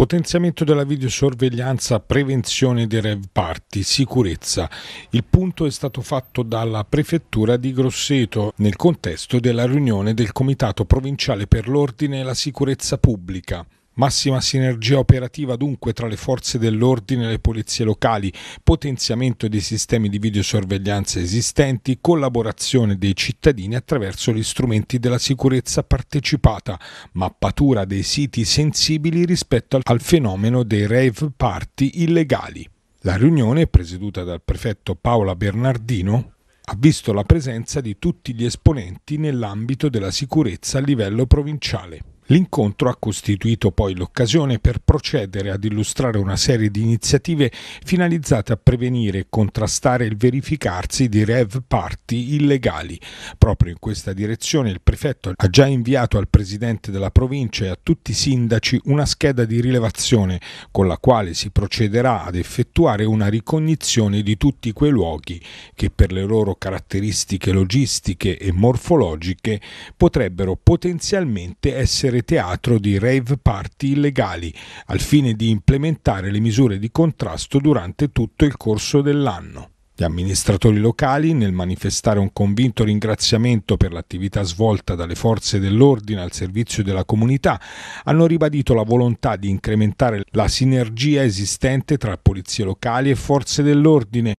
Potenziamento della videosorveglianza, prevenzione dei reparti, sicurezza. Il punto è stato fatto dalla Prefettura di Grosseto nel contesto della riunione del Comitato Provinciale per l'Ordine e la Sicurezza Pubblica massima sinergia operativa dunque tra le forze dell'ordine e le polizie locali, potenziamento dei sistemi di videosorveglianza esistenti, collaborazione dei cittadini attraverso gli strumenti della sicurezza partecipata, mappatura dei siti sensibili rispetto al fenomeno dei rave party illegali. La riunione, presieduta dal prefetto Paola Bernardino, ha visto la presenza di tutti gli esponenti nell'ambito della sicurezza a livello provinciale. L'incontro ha costituito poi l'occasione per procedere ad illustrare una serie di iniziative finalizzate a prevenire e contrastare il verificarsi di rev party illegali. Proprio in questa direzione il prefetto ha già inviato al presidente della provincia e a tutti i sindaci una scheda di rilevazione con la quale si procederà ad effettuare una ricognizione di tutti quei luoghi che per le loro caratteristiche logistiche e morfologiche potrebbero potenzialmente essere essere teatro di rave party illegali, al fine di implementare le misure di contrasto durante tutto il corso dell'anno. Gli amministratori locali, nel manifestare un convinto ringraziamento per l'attività svolta dalle forze dell'ordine al servizio della comunità, hanno ribadito la volontà di incrementare la sinergia esistente tra polizie locali e forze dell'ordine